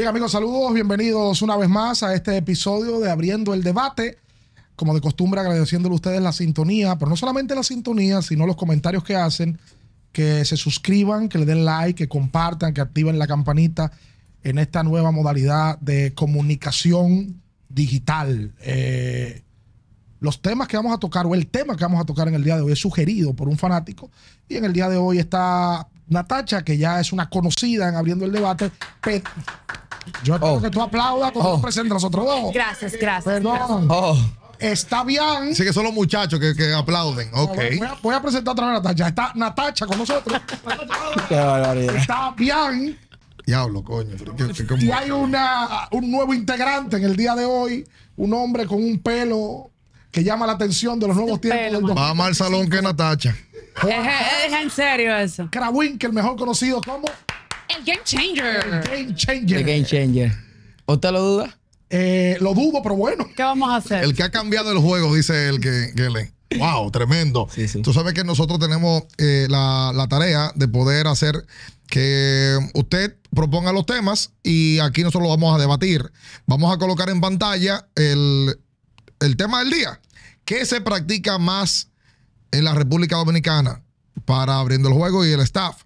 Bien, amigos, saludos, bienvenidos una vez más a este episodio de Abriendo el Debate. Como de costumbre, agradeciéndole a ustedes la sintonía, pero no solamente la sintonía, sino los comentarios que hacen, que se suscriban, que le den like, que compartan, que activen la campanita en esta nueva modalidad de comunicación digital. Eh, los temas que vamos a tocar o el tema que vamos a tocar en el día de hoy es sugerido por un fanático y en el día de hoy está Natacha, que ya es una conocida en abriendo el debate, yo quiero oh. que tú aplaudas cuando oh. presentes nosotros dos. Gracias, gracias. Oh. Está bien. Así que son los muchachos que, aplauden. Voy, a, presentar otra vez a Natacha. Está Natacha con nosotros. Está bien. Diablo, coño. y hay un nuevo integrante en el día de hoy. Un hombre con un pelo que llama la atención de los nuevos tiempos. Va más al salón que Natacha. es, en serio eso. Krawin, que el mejor conocido como el Game Changer. El Game Changer. El Game Changer. ¿Usted lo duda? Eh, lo dudo, pero bueno. ¿Qué vamos a hacer? El que ha cambiado el juego, dice el que, le. Wow, tremendo. Tú sabes que nosotros tenemos eh, la, tarea de poder hacer que usted proponga los temas y aquí nosotros lo vamos a debatir. Vamos a colocar en pantalla el, el tema del día. ¿Qué se practica más en la República Dominicana para abriendo el juego y el staff?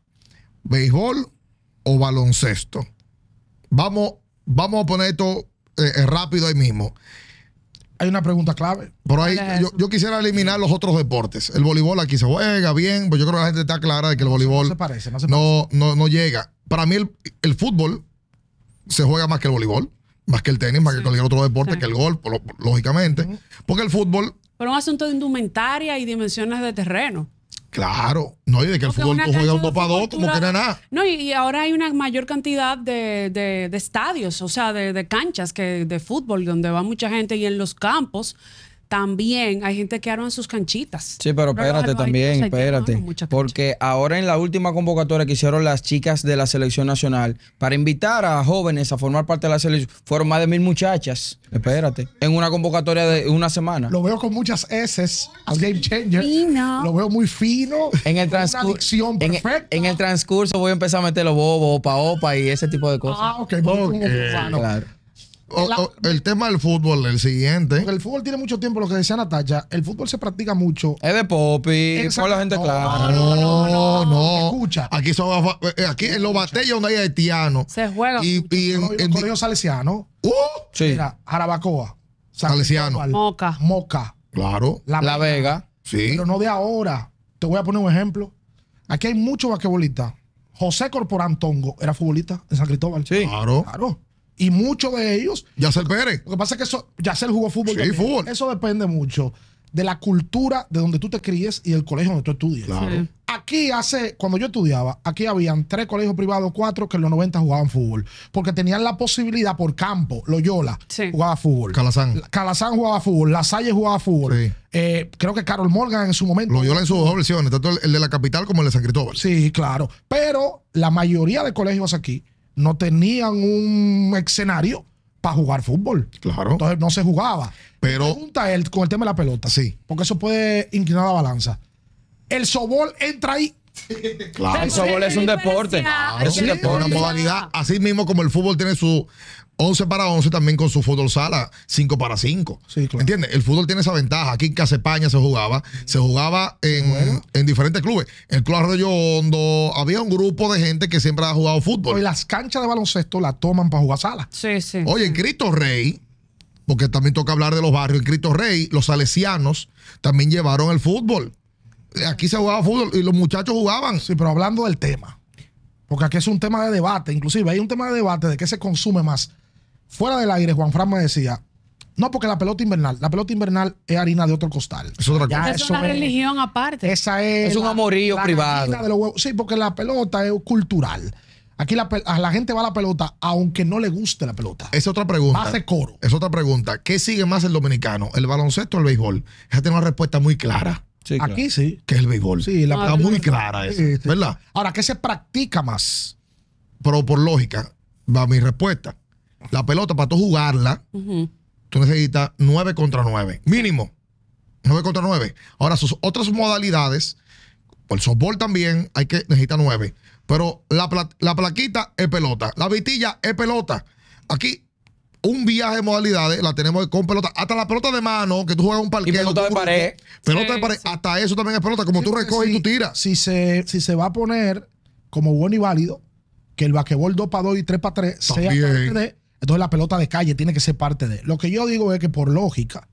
¿Béisbol, o baloncesto. Vamos, vamos a poner esto eh, eh, rápido ahí mismo. Hay una pregunta clave. Pero ahí, yo, quisiera eliminar los otros deportes. El voleibol aquí se juega bien, pero pues yo creo que la gente está clara de que el voleibol no, no, no, llega. Para mí el, fútbol se juega más que el voleibol, más que el tenis, más que cualquier otro deporte, que el golf, lógicamente. Porque el fútbol... Pero un asunto de indumentaria y dimensiones de terreno. Claro, no, hay de que el fútbol juega un topado como que nada. No, y, y, ahora hay una mayor cantidad de, de, de estadios, o sea, de, de canchas que de fútbol, donde va mucha gente y en los campos también hay gente que arma sus canchitas. Sí, pero espérate también, espérate. Porque ahora en la última convocatoria que hicieron las chicas de la selección nacional para invitar a jóvenes a formar parte de la selección, fueron más de mil muchachas. Espérate. En una convocatoria de una semana. Lo veo con muchas S al Game Changer. Lo veo muy fino. En el transcurso. E- en, el transcurso voy a empezar a meter los bobos, opa, opa y ese tipo de cosas. Ah, ok. okay. claro el tema del fútbol, el siguiente. el fútbol tiene mucho tiempo, lo que decía Natacha el fútbol se practica mucho. Es de popi, con la gente clara. No, no, Escucha. Aquí, eh, aquí en los batallas donde hay haitianos. Se juega. Y, en, en, salesiano. Uh, sí. Jarabacoa. Salesiano. Moca. Moca. Claro. La, Vega. Sí. Pero no de ahora. Te voy a poner un ejemplo. Aquí hay muchos basquetbolistas. José Corporán Tongo era futbolista en San Cristóbal. Sí. Claro. Claro. Y muchos de ellos. Yacel Pérez. Lo que pasa es que eso. Yacel jugó fútbol. Sí, fútbol. Eso depende mucho de la cultura de donde tú te críes y el colegio donde tú estudias. Aquí hace, cuando yo estudiaba, aquí habían tres colegios privados, cuatro que en los 90 jugaban fútbol, porque tenían la posibilidad por campo, Loyola sí. jugaba fútbol, Calazán. Calazán jugaba fútbol, La Salle jugaba fútbol, eh, creo que Carol Morgan en su momento. Loyola en sus dos versiones, tanto el de la capital como el de San Cristóbal. Sí, claro, pero la mayoría de colegios aquí no tenían un escenario para jugar fútbol. Claro. Entonces no se jugaba. Pero. Pregunta él con el tema de la pelota. Sí. Porque eso puede inclinar la balanza. El sobol entra ahí. Claro, el fútbol es un deporte. es una modalidad, así mismo como el fútbol tiene su 11 para 11, también con su fútbol sala 5 para 5. ¿Entiendes? El fútbol tiene esa ventaja. Aquí en Casepaña se jugaba, se jugaba en, diferentes clubes. el Club Arroyo Hondo había un grupo de gente que siempre ha jugado fútbol. Y las canchas de baloncesto la toman para jugar sala. Sí, sí. Oye, en Cristo Rey, porque también toca hablar de los barrios, en Cristo Rey, los salesianos también llevaron el fútbol aquí se jugaba fútbol y los muchachos jugaban. Sí, pero hablando del tema, porque aquí es un tema de debate, inclusive hay un tema de debate de qué se consume más. Fuera del aire, Juan Fran me decía, no, porque la pelota invernal, la pelota invernal es harina de otro costal. Es otra cosa. es una religión aparte. Esa es, es un amorío privado. Sí, porque la pelota es cultural. Aquí la, gente va a la pelota aunque no le guste la pelota. Es otra pregunta. Hace coro. Es otra pregunta. ¿Qué sigue más el dominicano? ¿El baloncesto o el béisbol? Esa tiene una respuesta muy clara. Aquí sí. Que es el béisbol. Sí, la está muy clara esa, ¿verdad? Ahora, ¿qué se practica más? Pero por lógica, va mi respuesta. La pelota, para tú jugarla, tú necesitas 9 contra 9, mínimo. 9 contra 9. Ahora, sus otras modalidades, por el softball también, hay que necesita 9. Pero la, la plaquita es pelota, la vitilla es pelota. Aquí un viaje de modalidades, la tenemos con pelota. Hasta la pelota de mano, que tú juegas un parque. Y pelota de pared. Pelota de pared. Hasta eso también es pelota, como tú recoges y tú tiras. Si se, si se va a poner como bueno y válido, que el basquetbol 2 para 2 y 3 para 3 sea parte de. Entonces la pelota de calle tiene que ser parte de. Lo que yo digo es que por lógica,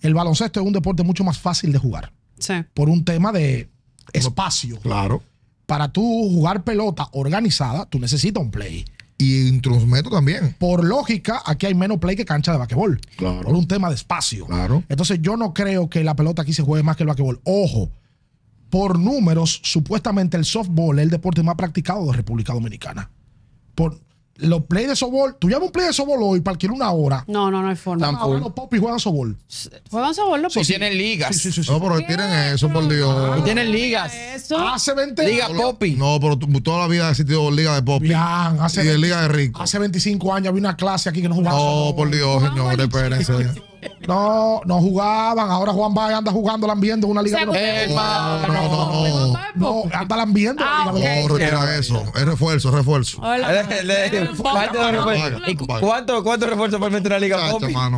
el baloncesto es un deporte mucho más fácil de jugar. Sí. Por un tema de espacio. Claro. Para tú jugar pelota organizada, tú necesitas un play y intrometo también. Por lógica, aquí hay menos play que cancha de basquetbol. Claro. Por un tema de espacio. Claro. Entonces, yo no creo que la pelota aquí se juegue más que el basquetbol. Ojo, por números, supuestamente el softball es el deporte más practicado de República Dominicana. Por, los play de sobol, tú llamas un play de sobol hoy para alquilar una hora. No, no, no hay forma. Tan Ahora los popis juegan sobol. Juegan sobol los popis. Sí, tienen ligas. Sí, sí, sí, no, pero tienen eso, por Dios. Ah, tienen ligas. Hace 20 Liga popi. No, pero toda la vida ha existido liga de popi. y de liga de rico. Hace 25 años había una clase aquí que no jugaba. No, por Dios, ah, señores, espérense. No, no jugaban. Ahora Juan Bay anda jugando, lambiendo una liga. No, no, no, no, anda lambiendo. no, retira eso. Es refuerzo, es refuerzo. ¿Cuánto, cuánto refuerzo para meter una liga?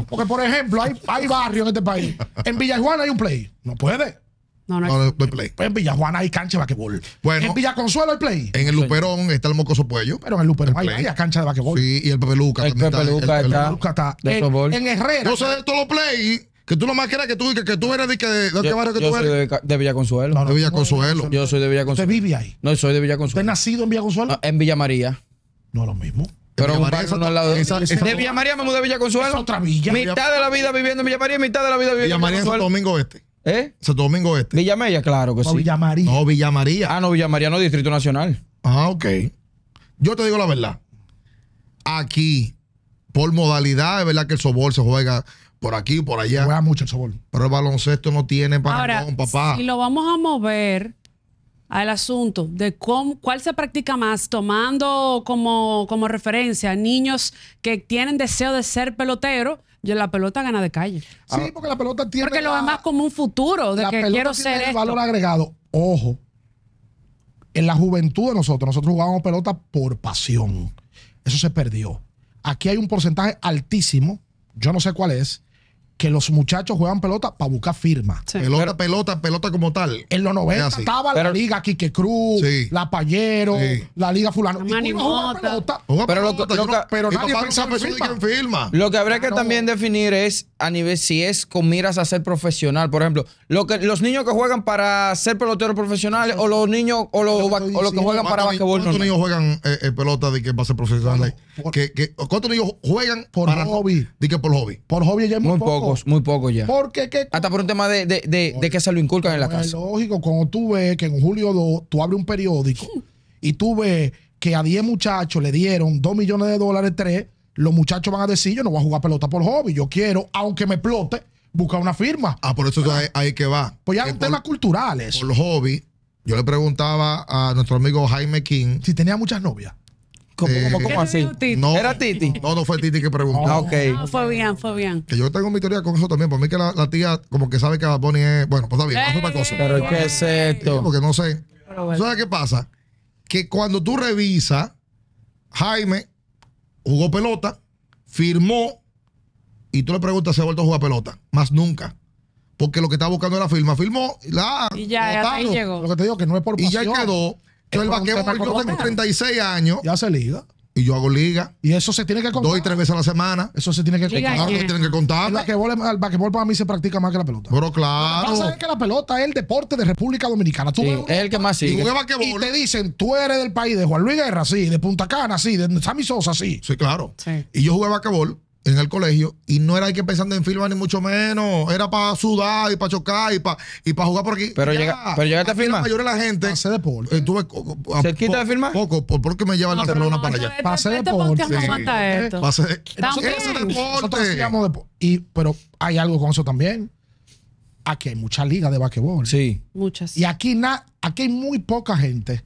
Porque, por ejemplo, hay, hay barrios en este país. En Villajuana hay un play. No puede. No, no, hay, en Villajuana hay cancha de vaquebol. en Villa Consuelo hay play. En el Luperón está el Mocoso Puello. Pero en el Luperón hay, cancha de vaquebol. Sí, y el Pepe también está. El está. en, Herrera. Yo sé de todos los play. Que tú nomás creas que tú, que, que tú eres de, que, de, de yo, qué barrio que tú soy De, de Villa Consuelo. de Villa Consuelo. Yo soy de Villa Consuelo. vive ahí? No, soy de Villa Consuelo. has nacido en Villa Consuelo? en Villa María. No, lo mismo. Pero un barrio no al lado de. Esa, de Villa María me mudé a Villa Consuelo. otra villa. Mitad de la vida viviendo en Villa María mitad de la vida viviendo en Villa María. Villa María es Domingo Este. ¿Eh? Santo Domingo Este. Villa claro que sí. Villa No, Villa Ah, no, Villamaría no, Distrito Nacional. Ah, ok. Yo te digo la verdad. Aquí, por modalidad, es verdad que el sobol se juega por aquí por allá. Juega mucho el sobol. Pero el baloncesto no tiene para papá. y lo vamos a mover al asunto de cómo, cuál se practica más, tomando como, como referencia niños que tienen deseo de ser pelotero yo la pelota gana de calle. Sí, ah. porque la pelota tiene. Porque lo ve como un futuro, de que quiero El valor agregado, ojo, en la juventud de nosotros, nosotros jugábamos pelota por pasión. Eso se perdió. Aquí hay un porcentaje altísimo, yo no sé cuál es, que los muchachos juegan pelota para buscar firma. Pelota, pelota, pelota como tal. En los 90 estaba la liga Quique Cruz, la Payero, la liga fulano. pero, lo, que, firma. Lo que habría que también definir es a nivel si es con miras a ser profesional, por ejemplo, lo que los niños que juegan para ser peloteros profesionales o los niños o los, que juegan para basquetbol. ¿Cuántos niños juegan eh, eh, pelota de que para ser profesionales? ¿Cuántos niños juegan por hobby? por hobby. Por hobby ya muy, poco muy poco ya. Porque que, Hasta por un tema de, que se lo inculcan en la casa. Es lógico, cuando tú ves que en julio 2 tú abres un periódico y tú ves que a 10 muchachos le dieron 2 millones de dólares, 3, los muchachos van a decir, yo no voy a jugar pelota por hobby, yo quiero, aunque me explote, buscar una firma. Ah, por eso ahí hay, que va. Pues ya en temas culturales. Por hobby, yo le preguntaba a nuestro amigo Jaime King. Si tenía muchas novias. ¿Cómo, cómo, así? No, ¿Era Titi? No, no fue Titi que preguntó. Ah, fue bien, fue bien. Que yo tengo mi teoría con eso también. Por mí que la, tía como que sabe que Bad es... Bueno, pues está bien, hace otra cosa. Pero ¿qué es esto? porque no sé. ¿Tú ¿Sabes qué pasa? Que cuando tú revisas, Jaime jugó pelota, firmó, y tú le preguntas si ha vuelto a jugar pelota. Más nunca. Porque lo que estaba buscando era firma. Firmó, la... Y ya, ahí llegó. Lo que te digo que no es por Y ya quedó... Yo el yo tengo 36 años. Ya se liga. Y yo hago liga. Y eso se tiene que contar. Dos y tres veces a la semana. Eso se tiene que contar. tienen que contar. El para mí se practica más que la pelota. Pero claro. Lo que que la pelota es el deporte de República Dominicana. Tú sí, es el que más sigue. y te dicen, tú eres del país de Juan Luis Guerra, sí, de Punta Cana, sí, de Sammy Sosa, sí. Sí, claro. Sí. Y yo jugué basquetbol en el colegio y no era hay que pensando en firmar ni mucho menos, era para sudar y para chocar y para y para jugar por aquí. Pero, pero llegaste a firmar. La de la gente deporte. cerquita eh, de firmar. Poco, porque me llevan la Barcelona para allá. Pase deporte. deporte. Y, pero hay algo con eso también. Aquí hay muchas ligas de basquetbol. Sí. Muchas. Y aquí na, aquí hay muy poca gente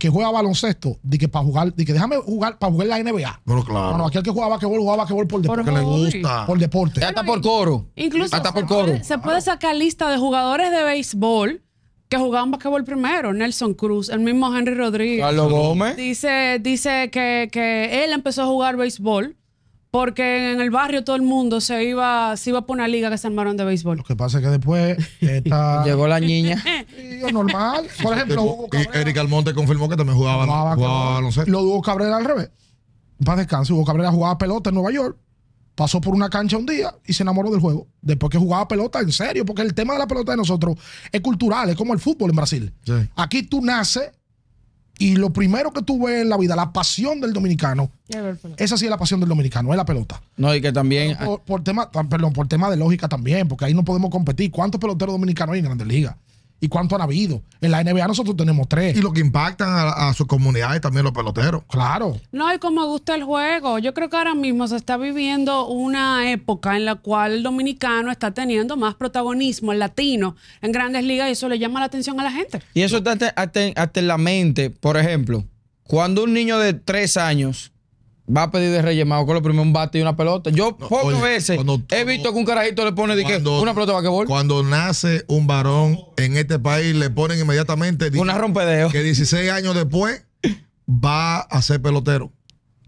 que juega baloncesto, de que para jugar, de que déjame jugar para jugar la NBA. Bueno, claro. aquel que jugaba basquetbol jugaba basquetbol por deporte. Porque le gusta. Por deporte. Hasta por coro. Incluso hasta por coro. se puede sacar lista de jugadores de béisbol que jugaban basquetbol primero, Nelson Cruz, el mismo Henry Rodríguez. Carlos Gómez. Dice, dice que, que él empezó a jugar béisbol porque en el barrio todo el mundo se iba, se iba por una liga que se armaron de béisbol. Lo que pasa es que después llegó la niña. y normal. Por ejemplo, Hugo Eric Almonte confirmó que también jugaba, jugaba, no sé. Lo Hugo Cabrera al revés. Para descanso. Hugo Cabrera jugaba pelota en Nueva York. Pasó por una cancha un día y se enamoró del juego. Después que jugaba pelota, en serio, porque el tema de la pelota de nosotros es cultural, es como el fútbol en Brasil. Aquí tú naces y lo primero que tuve ves en la vida, la pasión del dominicano, esa sí es la pasión del dominicano, es la pelota. No, y que también. Por, tema, ah, perdón, por tema de lógica también, porque ahí no podemos competir. ¿Cuántos peloteros dominicanos hay en Grandes Ligas? ¿Y cuánto han habido? En la NBA nosotros tenemos tres. Y lo que impactan a, su sus comunidades también los peloteros. Claro. No, y como gusta el juego. Yo creo que ahora mismo se está viviendo una época en la cual el dominicano está teniendo más protagonismo, el latino, en grandes ligas, y eso le llama la atención a la gente. Y eso está hasta, hasta en la mente, por ejemplo, cuando un niño de tres años va a pedir de Reyes con lo primero un bate y una pelota. Yo pocas veces he visto que un carajito le pone una pelota de que Cuando nace un varón en este país, le ponen inmediatamente una rompedeo. Que 16 años después va a ser pelotero.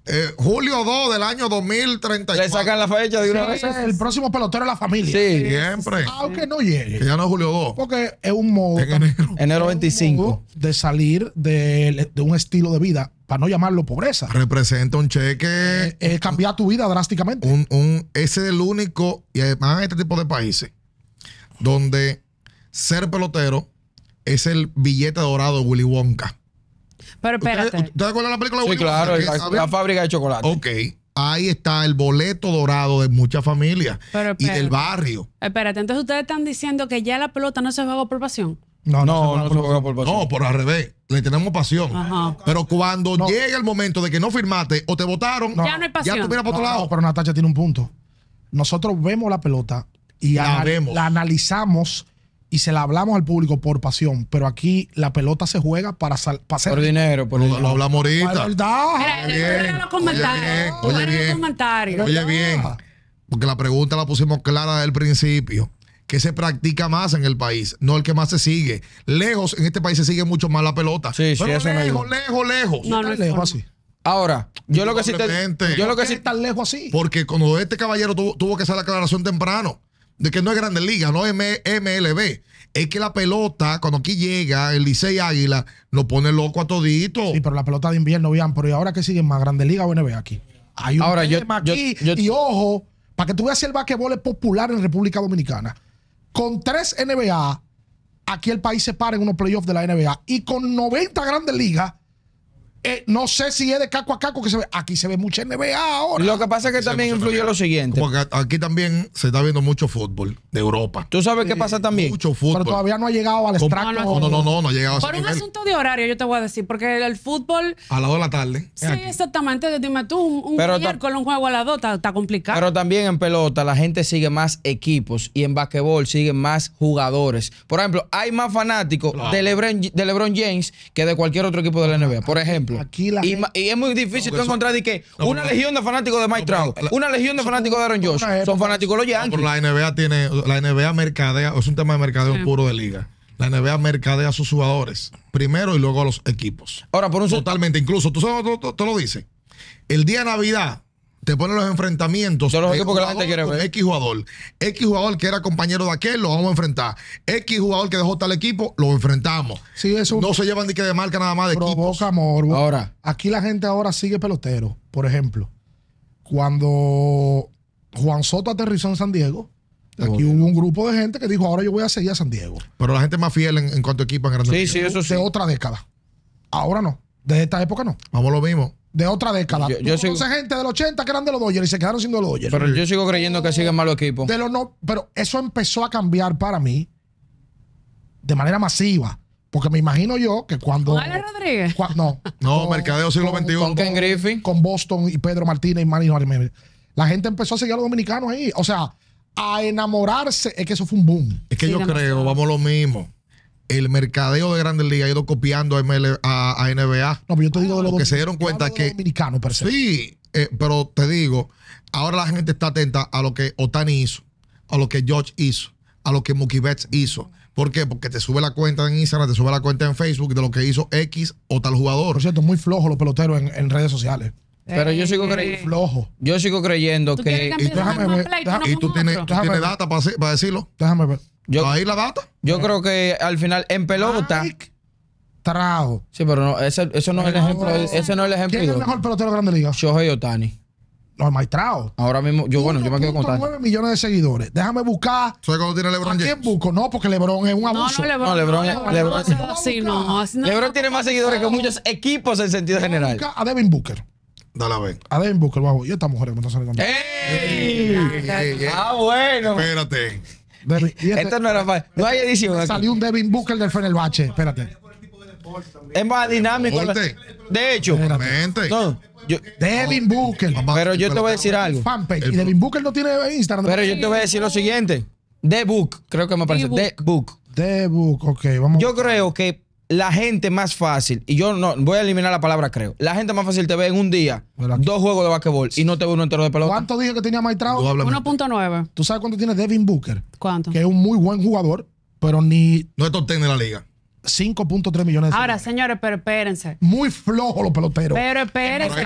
Eh, julio 2 del año 2034. Le sacan la fecha de una vez. El próximo pelotero de la familia. Sí. Siempre. Aunque no llegue. Que ya no es Julio 2. Porque es un modo. En enero. enero 25. de salir de un estilo de vida para no llamarlo pobreza. Representa un cheque. Eh, es cambiar tu vida drásticamente. Un, ese es el único, y además en este tipo de países, donde ser pelotero es el billete dorado de Willy Wonka. Pero espérate. ¿Ustedes, acuerdan la película de Willy Wonka? claro, la, fábrica de chocolate. Ok ahí está el boleto dorado de muchas familias y del barrio. Espérate, entonces ustedes están diciendo que ya la pelota no se juega por pasión. No, no, no, no, por, no, por al revés. Le tenemos pasión. Pero cuando llega el momento de que no firmaste o te votaron, ya no hay pasión. Ya tú miras para otro lado. pero Natacha tiene un punto. Nosotros vemos la pelota y la, analizamos y se la hablamos al público por pasión, pero aquí la pelota se juega para hacer Por dinero, por Lo, hablamos ahorita. Verdad. los comentarios. Oye, bien. Oye, bien. Porque la pregunta la pusimos clara desde el principio que se practica más en el país, no el que más se sigue. Lejos, en este país se sigue mucho más la pelota. Pero sí, lejos, lejos, lejos, no, no lejos Ahora, yo lo que sí te, yo lo que sí tan lejos así. Porque cuando este caballero tuvo, que hacer la aclaración temprano de que no es grande liga no es MLB. Es que la pelota, cuando aquí llega el Licey Águila, nos pone loco a todito. Sí, pero la pelota de invierno, bien pero ¿y ahora que sigue más? grande liga o aquí? Hay un ahora, yo, aquí y ojo, para que tú veas el basquetbol es popular en República Dominicana con tres NBA, aquí el país se para en unos playoffs de la NBA. Y con 90 grandes ligas, eh, no sé si es de caco a caco que se ve. Aquí se ve mucha NBA ahora. Lo que pasa es que también influye lo siguiente. Porque aquí también se está viendo mucho fútbol de Europa. ¿Tú sabes qué pasa también? Mucho fútbol. Pero todavía no ha llegado al extracto. No, no, no, no, ha llegado Por un asunto de horario, yo te voy a decir, porque el, fútbol. A las 2 de la tarde. Sí, exactamente. Dime tú, un, miércoles un juego a las 2 está complicado. Pero también en pelota la gente sigue más equipos y en basquetbol siguen más jugadores. Por ejemplo, hay más fanáticos de LeBron James que de cualquier otro equipo de la NBA. Por ejemplo y, es muy difícil encontrar de que una legión de fanáticos de Mike Trout, una legión de fanáticos de Aaron Josh, son fanáticos los Yankees. la NBA tiene, la NBA mercadea, es un tema de mercadeo puro de liga. La NBA mercadea a sus jugadores primero y luego a los equipos. Ahora, por un totalmente, incluso, tú sabes, tú lo dices El día de Navidad, te ponen los enfrentamientos. X jugador. X jugador que era compañero de aquel, lo vamos a enfrentar. X jugador que dejó tal equipo, lo enfrentamos. No se llevan ni que de marca nada más de Provoca Ahora. Aquí la gente ahora sigue pelotero. Por ejemplo, cuando Juan Soto aterrizó en San Diego, Aquí hubo un grupo de gente que dijo, ahora yo voy a seguir a San Diego. Pero la gente más fiel en, cuanto a equipo en grande. Sí, sí, eso sí. De otra década. Ahora no. desde esta época no. Vamos lo mismo de otra década. Esa gente del 80 que eran de los Dodgers y se quedaron siendo los Dodgers. Pero yo sigo creyendo que siguen malos equipos. De los no, pero eso empezó a cambiar para mí de manera masiva. Porque me imagino yo que cuando. Rodríguez? no. no, Mercadeo siglo XXI. Con, Ken Griffin. Con Boston y Pedro Martínez y Manny La gente empezó a seguir a los dominicanos ahí. O sea, a enamorarse. Es que eso fue un boom. Es que yo creo, vamos lo mismo el mercadeo de Grandes Ligas ha ido copiando a, ML, NBA. No, pero yo te digo de lo que se dieron cuenta que Sí, eh, pero te digo, ahora la gente está atenta a lo que Otani hizo, a lo que George hizo, a lo que Mookie Betts hizo. ¿Por qué? Porque te sube la cuenta en Instagram, te sube la cuenta en Facebook de lo que hizo X o tal jugador. Por cierto, muy flojo los peloteros en redes sociales. Pero yo sigo creyendo. flojo. Yo sigo creyendo que. Y, déjame y tú tienes, tú tienes data para, decirlo. Déjame ver. Yo, Ahí la data. Yo creo que al final, en pelota. Mike trajo. Sí, pero no, ese, eso no, es el ejemplo. ese no es el ejemplo. ¿Quién es el mejor pelotero de Grande Liga? Shohei Otani. los maestros Ahora mismo, yo bueno, yo me quedo contar 9 millones de seguidores. Déjame buscar. tiene LeBron ¿A quién busco? No, porque LeBron es un abuso. No, LeBron, LeBron, LeBron tiene más seguidores que muchos equipos en sentido general. A Devin Booker. Dale a ver. A Devin Booker, el Y esta mujer que me está saliendo. ¡Ey! Ah, bueno. Espérate. Este- Esto no era para. No hay edición. aquí. Salió un Devin Booker del Fenerbahce. Espérate. Es más dinámico. De hecho, Devin Booker. pero yo te voy a decir algo. Y Devin Booker no tiene Instagram. Pero yo te voy a decir lo siguiente. De Book, creo que me parece. De Book. The Book. Ok, vamos. Yo creo que la gente más fácil, y yo no voy a eliminar la palabra creo, la gente más fácil te ve en un día dos juegos de basquetbol y no te ve uno entero de pelota. ¿Cuánto dije que tenía Maitrao? 1.9. ¿Tú sabes cuánto tiene Devin Booker? ¿Cuánto? Que es un muy buen jugador, pero ni... No es top 10 de la liga. 5.3 millones de Ahora, señores, pero espérense. Muy flojo los peloteros. Pero espérense. que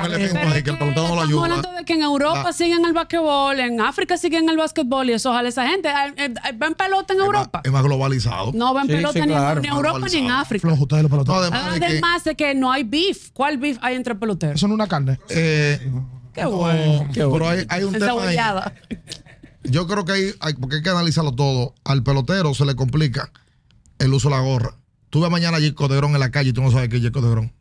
estamos hablando de que en Europa ah. siguen el basquetbol, en África siguen el basquetbol y eso ojalá esa gente. Ah, eh, eh, ¿Ven pelota en Europa? es más globalizado. No ven pelota ni, en Europa ni en África. Flojo ustedes los peloteros. además, de, que, no hay beef. ¿Cuál beef hay entre peloteros? Eso no es una carne. Eh, qué bueno. qué bueno. Pero hay, un Yo creo que hay, porque hay que analizarlo todo. Al pelotero se le complica el uso de la gorra. Tú ves mañana a Jacob en la calle y tú no sabes que es Jacob de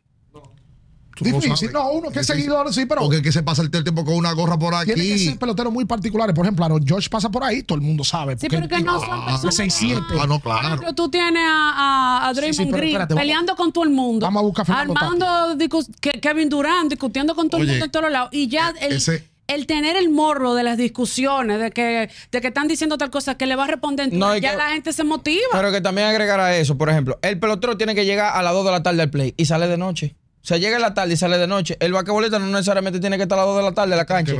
Difícil, no, uno que es seguidor, sí, pero. Porque que se pasa el tiempo con una gorra por aquí. Tiene que ser peloteros muy particulares. Por ejemplo, George pasa por ahí, todo el mundo sabe. Sí, pero que no son personas. Ah, no, claro. Pero tú tienes a, Draymond Green peleando con todo el mundo. Vamos a buscar Armando Kevin Durant discutiendo con todo el mundo en todos lados. Y ya e- el el tener el morro de las discusiones, de que, de que están diciendo tal cosa, que le va a responder, no, ya la gente se motiva. Pero que también agregar a eso, por ejemplo, el pelotero tiene que llegar a las 2 de la tarde al play y sale de noche. O sea, llega en la tarde y sale de noche. El basquetbolista no necesariamente tiene que estar a las 2 de la tarde en la cancha.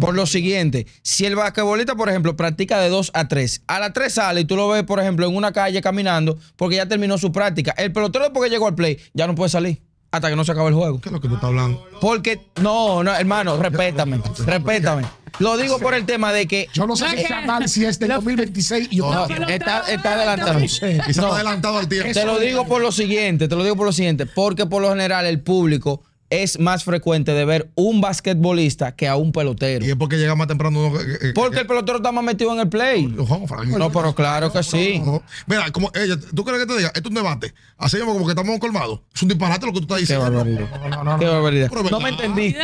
¿Por, lo siguiente, si el basquetbolista, por ejemplo, practica de 2 a 3, a las 3 sale y tú lo ves, por ejemplo, en una calle caminando porque ya terminó su práctica. El pelotero, porque llegó al play, ya no puede salir hasta que no se acabe el juego. ¿Qué es lo que tú estás hablando? Porque, no, no, hermano, respétame, respétame. Lo digo por el tema de que. Yo no sé qué si es de 2026 y yo. está, está adelantado. No se adelantado al tiempo. Te lo digo por lo siguiente, te lo digo por lo siguiente. Porque por lo general el público es más frecuente de ver un basquetbolista que a un pelotero. Y es porque llega más temprano. Uno porque el pelotero está más metido en el play. No, pero claro que sí. Mira, como ella, ¿tú crees que te diga? Esto es un debate. Así como que estamos colmados. Es un disparate lo que tú estás diciendo. Qué barbaridad. Qué No me entendí.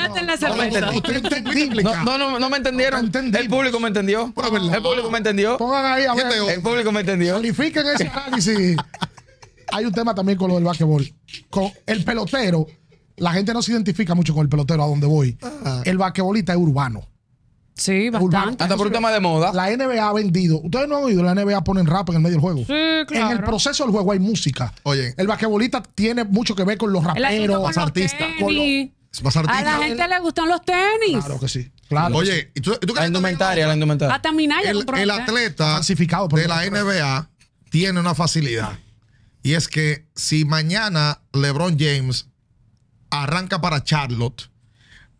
No, no, no me entendieron. El público me entendió. El público me entendió. Pongan ahí a ver. El público me entendió. Califiquen ese análisis. Hay un tema también con lo del basquetbol. Con el pelotero la gente no se identifica mucho con el pelotero a donde voy. Ah. El basquetbolista es urbano. Sí, bastante. Urbano. Hasta por un tema de moda. La NBA ha vendido. Ustedes no han oído, la NBA pone rap en el medio del juego. Sí, claro. En el proceso del juego hay música. Oye. El basquetbolista tiene mucho que ver con los raperos, los artistas. Con los, a la gente le gustan los tenis. Claro que sí. Claro. Oye, ¿y tú, ¿tú la indumentaria, la indumentaria. Hasta Minaya el, el atleta de la NBA tiene una facilidad. Y es que si mañana LeBron James arranca para Charlotte,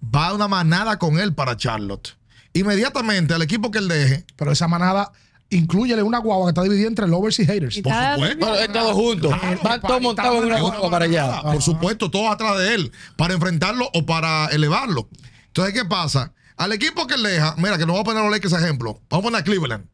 va una manada con él para Charlotte. Inmediatamente al equipo que él deje. Pero esa manada incluye una guagua que está dividida entre lovers y haters. por supuesto. juntos. Van todos montados en una para allá. Por supuesto, todos atrás de él, para enfrentarlo o para elevarlo. Entonces, ¿qué pasa? Al equipo que él deja, mira, que no voy a poner a los Lakers ejemplo, vamos a poner Cleveland.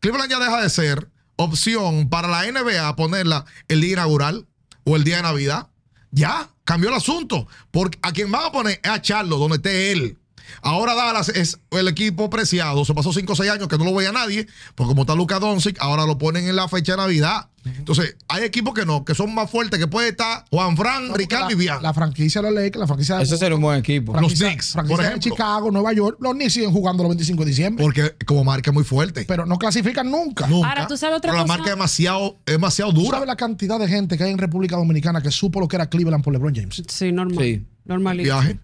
Cleveland ya deja de ser opción para la NBA ponerla el día inaugural o el día de Navidad. Ya, cambió el asunto. Porque a quien vamos a poner es a Charlo, donde esté él. Ahora Dallas es el equipo preciado. Se pasó 5 o 6 años que no lo veía nadie, porque como está Luca Doncic, ahora lo ponen en la fecha de Navidad. Entonces, hay equipos que no, que son más fuertes, que puede estar Juan Fran, Ricardo la, y La franquicia de que la franquicia. De Ese sería un buen equipo. Los Knicks, por ejemplo. Chicago, Nueva York, los Knicks siguen jugando los 25 de diciembre. Porque como marca es muy fuerte. Pero no clasifican nunca. nunca ahora, tú sabes otra pero la marca es demasiado, demasiado dura. ¿Tú sabes la cantidad de gente que hay en República Dominicana que supo lo que era Cleveland por LeBron James? Sí, normal. Sí.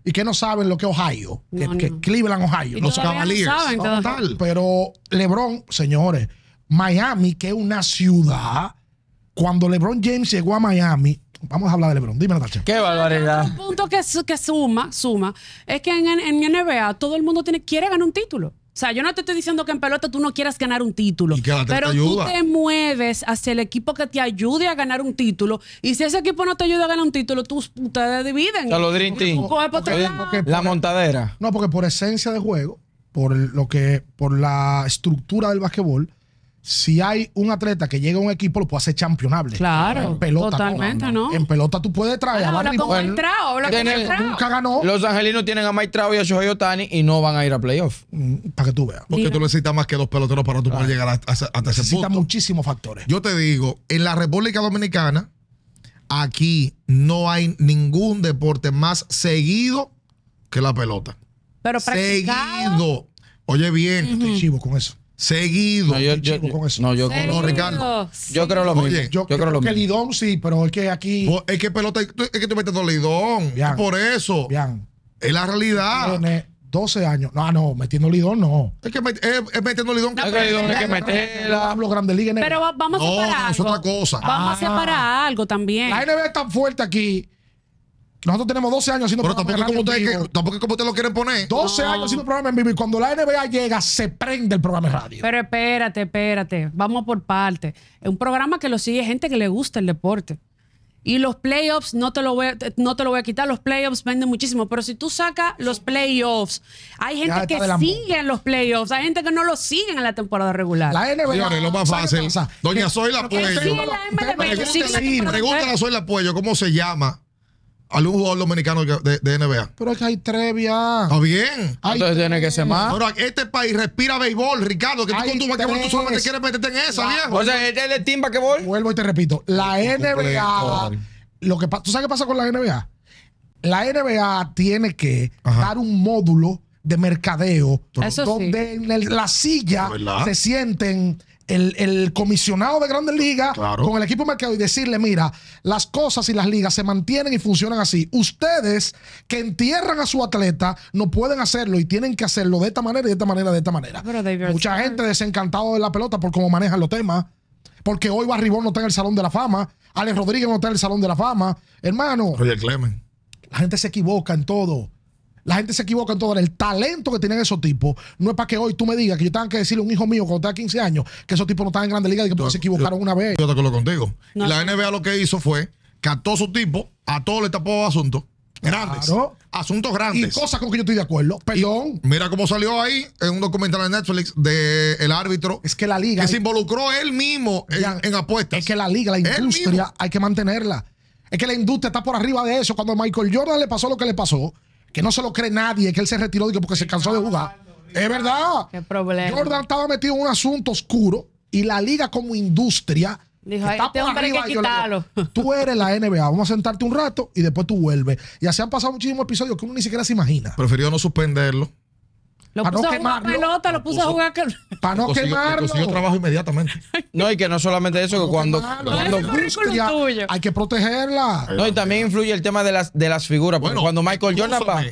Y que no saben lo que Ohio, que, que, Cleveland, Ohio, los Cavaliers. Pero LeBron, señores, Miami, que es una ciudad, cuando LeBron James llegó a Miami, vamos a hablar de LeBron. Dime, Natacha. Qué barbaridad. Un punto que, que suma, suma, es que en, en, en NBA todo el mundo tiene, quiere ganar un título. O sea, yo no te estoy diciendo que en pelota tú no quieras ganar un título, pero tú te mueves hacia el equipo que te ayude a ganar un título. Y si ese equipo no te ayuda a ganar un título, tú, ustedes dividen. la montadera. No, porque por esencia de juego, por lo que, por la estructura del básquetbol, si hay un atleta que llega a un equipo, lo puede hacer championable. Claro. En pelota. Totalmente, ¿no? En pelota tú puedes traer a Nunca ganó. Los angelinos tienen a Mike Trout y a Shohei Otani y no van a ir a playoff. Mm, para que tú veas. Porque tú necesitas más que dos peloteros para tú poder ah. llegar hasta, ese punto. muchísimos factores. Yo te digo, en la República Dominicana, aquí no hay ningún deporte más seguido que la pelota. Pero practicado. Seguido. Oye bien. Estoy chivo con eso. Seguido. No, yo, con eso. No, yo, Ricardo. Yo creo lo mismo. yo, creo, lo que mismo. Lidón sí, pero es que aquí. Pues, es que pelota, es que tú metes Lidón. Por eso. Bien. Es la realidad. Tiene 12 años. No, ah, no, metiendo Lidón no. Es que metiendo Lidón. No, que Lidón es que meter. Hablo grande ligas. Pero vamos a separar. algo. es otra cosa. Vamos a separar algo también. La NBA es tan fuerte aquí nosotros tenemos 12 años haciendo Pero tampoco, como tampoco es como ustedes lo quieren poner. 12 años haciendo programa en vivo y cuando la NBA llega se prende el programa de radio. Pero espérate, espérate. Vamos por parte. Es un programa que lo sigue gente que le gusta el deporte. Y los playoffs, no te, lo voy a, no te lo voy a quitar, los playoffs venden muchísimo, pero si tú sacas los playoffs, hay gente que sigue en los playoffs, hay gente que no lo sigue en la temporada regular. La NBA. Señores, lo más fácil. Doña Soyla Puello. Pregúntale a Soyla Puello, ¿cómo se llama algún jugador dominicano de, de NBA. Pero es que hay Trevia. Está bien. Entonces tiene que ser más. Pero este país respira béisbol, Ricardo, que tú con tu tú solamente quieres meterte en eso viejo. O sea, este es el que voy. Vuelvo y te repito, la NBA, lo que ¿tú sabes qué pasa con la NBA? La NBA tiene que dar un módulo de mercadeo donde en la silla se sienten el, comisionado de Grandes Ligas con el equipo mercado y decirle, mira, las cosas y las ligas se mantienen y funcionan así. Ustedes que entierran a su atleta no pueden hacerlo y tienen que hacerlo de esta manera, de esta manera, de esta manera. Mucha gente desencantado de la pelota por cómo manejan los temas. Porque hoy Barribón no está en el Salón de la Fama, Alex Rodríguez no está en el Salón de la Fama. Hermano. La gente se equivoca en todo. La gente se equivoca en todo. El talento que tienen esos tipos no es para que hoy tú me digas que yo tenga que decirle a un hijo mío cuando tenga 15 años que esos tipos no están en Grandes Ligas y que se equivocaron una vez. Yo te lo contigo. Y La NBA lo que hizo fue a que todos su tipos, a todos les tapó asuntos grandes. Asuntos grandes. Y cosas con que yo estoy de acuerdo. Perdón. mira cómo salió ahí en un documental de Netflix del árbitro. Es que la liga. Que se involucró él mismo en, en, apuestas. Es que la liga, la industria, hay que mantenerla. Es que la industria está por arriba de eso. Cuando a Michael Jordan le pasó lo que le pasó, que no se lo cree nadie, que él se retiró porque se cansó de jugar. Es verdad. Qué problema. Jordan estaba metido en un asunto oscuro y la liga como industria Dijo, está este tú eres la NBA, vamos a sentarte un rato y después tú vuelves. Y así han pasado muchísimos episodios que uno ni siquiera se imagina. Prefirió no suspenderlo lo para puso no quemarlo. pelota, lo puso, a jugar. Para no quemarlo. Yo trabajo inmediatamente. No, y que no solamente eso, que cuando, No, cuando no. hay que protegerla. No, y también influye el tema de las, de las figuras. Porque cuando Michael Jordan va.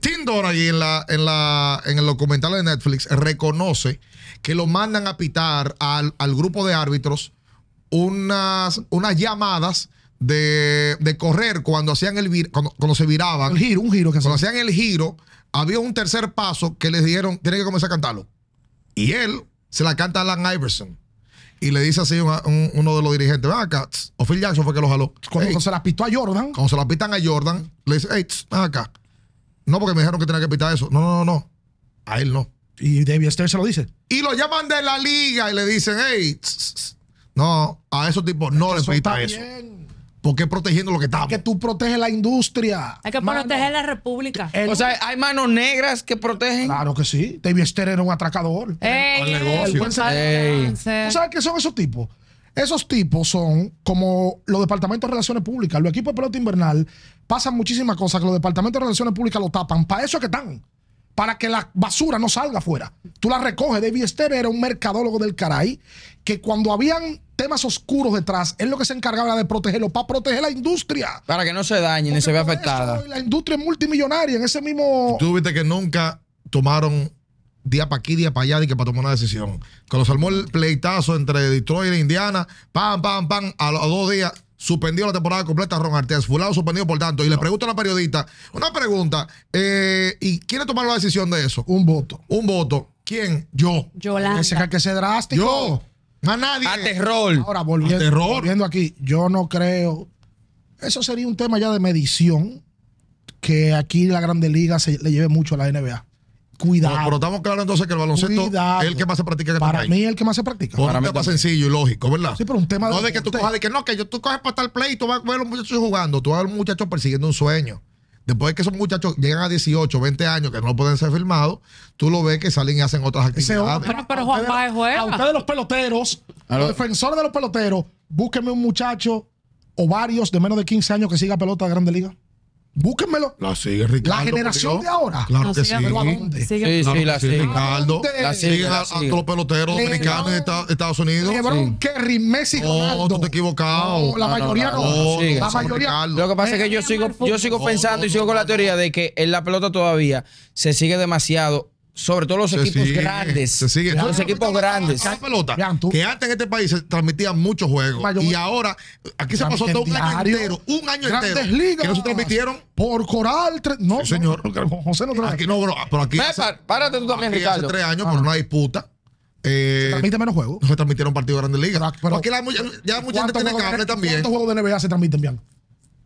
Tim en, la, en, la, en los comentarios de Netflix reconoce que lo mandan a pitar al, al grupo de árbitros unas, unas llamadas de, de correr cuando hacían el cuando, se viraban. El giro, un giro que Cuando hacían el giro había un tercer paso que les dijeron, tiene que comenzar a cantarlo. Y él se la canta a Alan Iverson. Y le dice así a uno de los dirigentes, ven acá, o Phil Jackson fue que lo jaló. Cuando, se la pistó a Jordan. Cuando se la pitan a Jordan, le dice, hey, acá. No, porque me dijeron que tenía que pitar eso. No, no, no, A él no. Y David Stern se lo dice. Y lo llaman de la liga y le dicen, hey, no, a esos tipos no le pita eso. ¿Por qué protegiendo lo que estamos? Que tú proteges la industria. Hay que proteger la república. o sea, hay manos negras que protegen. Claro que sí. David Esther era un atracador. Ey, el, ¿Tú sabes qué son esos tipos? Esos tipos son como los departamentos de relaciones públicas. Los equipos de pelota invernal pasan muchísimas cosas que los departamentos de relaciones públicas lo tapan. Para eso es que están. Para que la basura no salga afuera. Tú la recoges. David Esther era un mercadólogo del caray que cuando habían temas oscuros detrás, él lo que se encargaba de protegerlo, para proteger la industria. Para que no se dañe ni se vea afectada. la industria es multimillonaria en ese mismo... Tú viste que nunca tomaron día para aquí, día para allá, y que para tomar una decisión. Cuando se armó el pleitazo entre Detroit e Indiana, pam, pam, pam, a los dos días suspendió la temporada completa Ron Artés. Fulano suspendido por tanto. Y le pregunto a la periodista, una pregunta, eh, ¿y quiere tomar la decisión de eso? Un voto. Un voto. ¿Quién? Yo. Yo, Ese que ser drástico. Yo. A nadie. A terror. Ahora, volviendo, aquí, yo no creo. Eso sería un tema ya de medición que aquí la Grande Liga se le lleve mucho a la NBA. Cuidado. Pero, estamos claros entonces que el baloncesto es el que más se practica. Este para mí es el que más se practica. Por para un mí tema sencillo y lógico, ¿verdad? Sí, pero un tema no de... No de que tú cojas de que no, que yo, tú coges para estar play y tú vas a ver a los muchachos jugando. Tú vas a ver los muchachos persiguiendo un sueño. Después de que esos muchachos llegan a 18, 20 años que no pueden ser firmados tú lo ves que salen y hacen otras actividades. A ustedes los peloteros, los defensores de los peloteros, búsqueme un muchacho o varios de menos de 15 años que siga pelota de Grande Liga. Búsquenmelo. La sigue Ricardo. La generación de ahora. la que sí. sí, sí, la sigue. Ricardo. La sigue, a todos los peloteros dominicanos de Estados Unidos. Lebron, Kerry, Messi, no oh, te equivocado. la mayoría no. la mayoría. Lo que pasa es que yo sigo, yo sigo pensando y sigo con la teoría de que en la pelota todavía se sigue demasiado sobre todo los equipos grandes. Los equipos grandes. que antes en este país se transmitían muchos juegos. y ahora, aquí se pasó todo un año entero. Un año entero. que no se transmitieron. Por coral. No, señor. José no Aquí no, Pero aquí. hace, párate tú también, tres años por una disputa. Eh, se transmite menos juegos. Se transmitieron partidos de grandes ligas. Pero, aquí la, ya mucha gente tiene cable también. ¿Cuántos juegos de NBA se transmiten bien?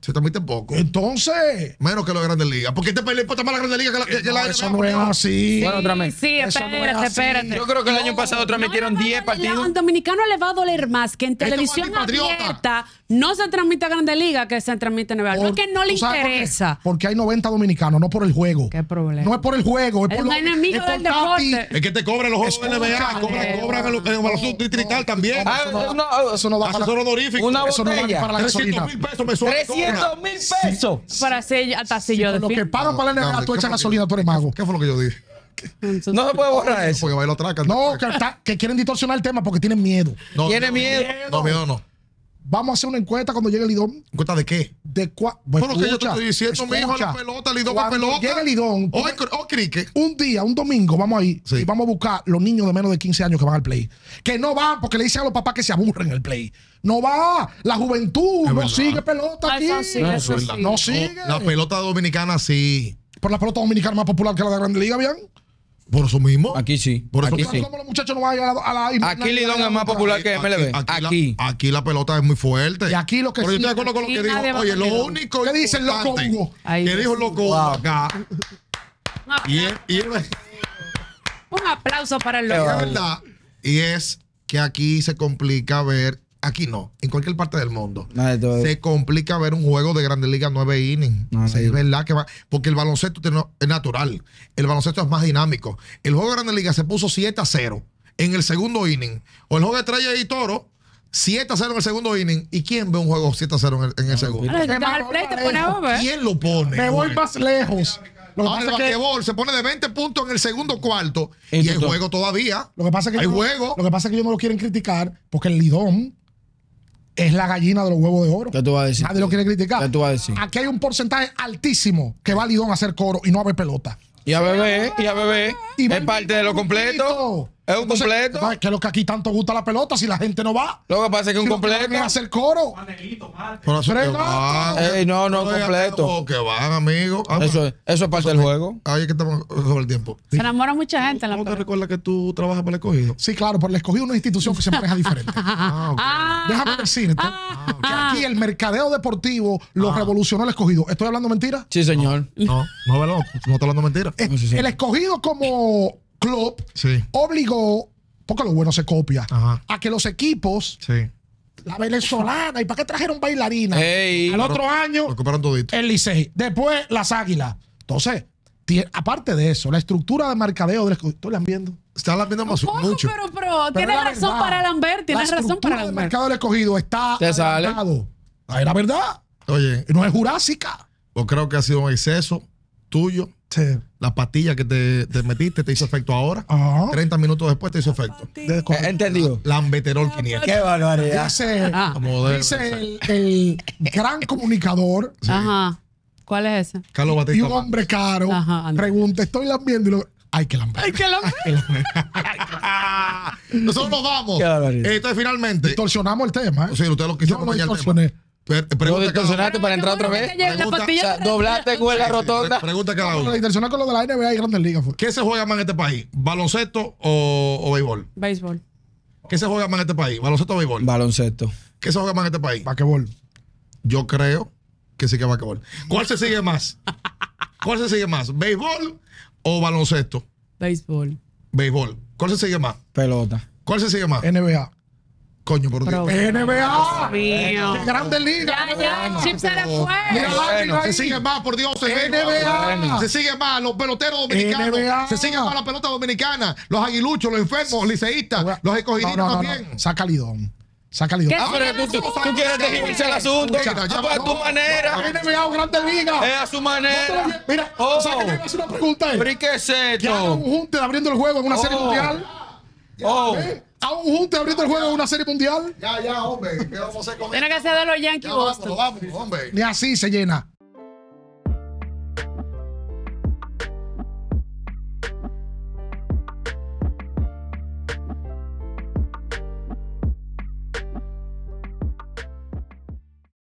Se transmite poco. Entonces. Menos que la Grandes Ligas. Porque este país le importa más la Grandes Ligas que la, que Eso no es así. Bueno, otra vez. Sí, espérate, espérate. Yo creo que el año pasado transmitieron 10 partidos. un dominicano le va a doler más que en televisión abierta no se transmite a Grandes Ligas que se transmite en NBA. No es que no le interesa. porque hay 90 dominicanos, no por el juego. Qué problema. No es por el juego. Es por los, enemigo es del deporte. Es que te cobran los juegos de NBA. Cobran, cobran a los, y los también. eso no eh, va a Una Eso no va a la 300 mil pesos me suena dos mil pesos. Para hacer hasta si yo de Lo que pago para la nevera, tú echas gasolina, tú eres mago. ¿Qué fue lo que yo dije? No se puede borrar eso. Porque lo No, que, que quieren distorsionar el tema porque tienen miedo. No, Tiene miedo. No, miedo no. Vamos a hacer una encuesta cuando llegue el idón. ¿Encuesta de qué? De cua... Por pues lo que yo te estoy diciendo, escucha, hijo, la pelota, Lidón, idón a pelota. Llegue el o oh, oh, Un día, un domingo, vamos ahí y vamos a buscar los niños de menos de 15 años que van al play. Que no van porque le dicen a los papás que se aburren el play. No va. La juventud no sigue pelota oh, aquí. No sigue. La pelota dominicana sí. Por la pelota dominicana más popular que la de la Grande Liga, ¿bien? Por eso mismo. Aquí sí. Por eso aquí sí. los muchachos no van a, la, Aquí Lidón es más popular que MLB. Aquí, aquí. La, pelota es muy fuerte. Y aquí lo que Pero yo estoy con lo que dijo. Oye, lo único. que dice el loco que dijo el loco acá? Y y Un aplauso para el loco. Y es que aquí se complica ver Aquí no, en cualquier parte del mundo. se complica ver un juego de Grandes Ligas 9 innings. es verdad que va. Porque el baloncesto es natural. El baloncesto es más dinámico. El juego de Grandes Ligas se puso 7 a 0 en el segundo inning. O el juego de Estrella y Toro, 7 a 0 en el segundo inning. ¿Y quién ve un juego 7 a 0 en el, segundo? ¿Quién lo pone? Me voy más lejos. Ah, se pone de 20 puntos en el segundo cuarto y el juego todavía. Lo que pasa que juego. Lo que pasa es que ellos no lo quieren criticar porque el Lidón es la gallina de los huevos de oro. ¿Qué tú vas a decir? de lo quiere criticar. ¿Qué tú vas a decir? Aquí hay un porcentaje altísimo que va Lidón a hacer coro y no a ver pelota. Y a bebé, y a bebé. es parte de lo completo. Es un completo. Entonces, es lo que aquí tanto gusta la pelota si la gente no va? Lo que pasa es que es un completo. a hacer coro. Manelito, Pero eso no, no, no completo. que van, amigo. Ah, eso, es, parte del juego. Ahí es que estamos sobre el tiempo. Se enamora mucha gente. En la ¿Cómo te recuerdas que tú trabajas para el escogido? Sí, claro, por el escogido es una institución que se maneja diferente. ah, ah. Déjame decirte que ah. aquí el mercadeo deportivo lo revolucionó el escogido. ¿Estoy hablando mentira? Sí, señor. No, no, no, no, no estoy hablando mentira. El escogido como Club obligó, porque lo bueno se copia, a que los equipos la venezolana. ¿Y para qué trajeron bailarina el otro año, el Licey. Después, las águilas. Entonces, aparte de eso, la estructura de mercadeo del estoy viendo Está no, mucho. Pero, pero, razón para Lambert, razón para El mercado del escogido está Te Ahí la verdad. Oye. No es jurásica. Yo creo que ha sido un exceso tuyo la pastilla que te, metiste te hizo efecto ahora. 30 minutos después te hizo efecto. Eh, entendido. Lambeterol 500. Qué barbaridad. Dice, ah. el, gran comunicador. Ajá. ¿Cuál es ese? Carlos Batista. Y un hombre caro pregunta, estoy lambiendo y Hay que lamber. Hay que lamber. Nosotros nos vamos. Entonces, finalmente. Distorsionamos el tema. O ¿eh? sea, usted lo quiso Yo no el tema. Lo eh, distorsionaste para entrar otra vez. doblaste en huelga rotonda. Pregunta cada uno. distorsionaste con lo de la NBA y Grandes Ligas. Pues. ¿Qué se juega más en este país? ¿Baloncesto o béisbol? Béisbol. ¿Qué se juega más en este país? ¿Baloncesto o béisbol? Baloncesto. ¿Qué se juega más en este país? Basquetbol. Yo creo que sí que es basquetbol. ¿Cuál se sigue más? ¿Cuál se sigue más? ¿Béisbol o baloncesto? Béisbol. Béisbol. ¿Cuál se sigue más? Pelota. ¿Cuál se sigue más? NBA. Coño, por Dios. NBA. Grande liga. Ya, ya, se se sigue más, por Dios. Se NBA. Se sigue más los peloteros dominicanos. Se sigue más la pelota dominicana. Los aguiluchos, los enfermos, los liceístas, los escogidinos también. Saca Lidón. Ah, pero tú, tú, quieres que el asunto. Ah, pues, a tu manera. NBA Grande Liga. Es a su manera. Mira, oh. o que hacer una pregunta. Eh. ¿Pero qué es esto? un junte abriendo el juego en una serie oh. mundial. Oh. ¿eh? aún juntos abriendo el juego de una serie mundial. Ya, ya, hombre. Tiene que ser de los Yankees Boston. así se llena.